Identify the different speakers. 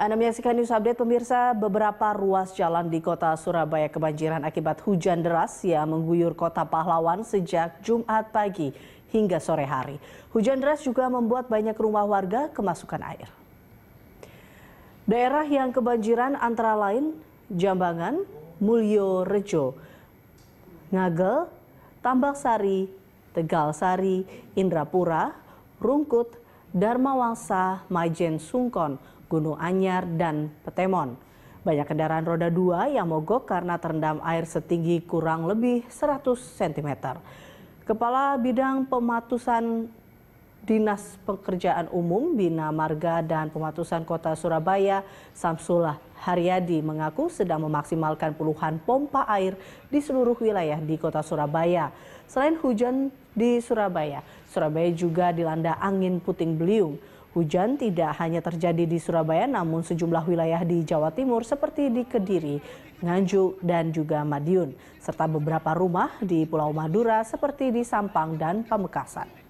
Speaker 1: Anda menyaksikan news update pemirsa, beberapa ruas jalan di kota Surabaya kebanjiran akibat hujan deras yang mengguyur kota pahlawan sejak Jumat pagi hingga sore hari. Hujan deras juga membuat banyak rumah warga kemasukan air. Daerah yang kebanjiran antara lain Jambangan, Mulyo Rejo, Ngagel, Tambak Sari, Tegal Sari, Indrapura, Rungkut, Dharma Wangsa, Majen Sungkon, Gunung Anyar, dan Petemon. Banyak kendaraan roda dua yang mogok karena terendam air setinggi kurang lebih 100 cm. Kepala Bidang Pematusan Dinas Pekerjaan Umum Bina Marga dan Pematusan Kota Surabaya Samsullah Haryadi mengaku sedang memaksimalkan puluhan pompa air di seluruh wilayah di Kota Surabaya. Selain hujan di Surabaya, Surabaya juga dilanda angin puting beliung. Hujan tidak hanya terjadi di Surabaya namun sejumlah wilayah di Jawa Timur seperti di Kediri, Nganjuk dan juga Madiun serta beberapa rumah di Pulau Madura seperti di Sampang dan Pamekasan.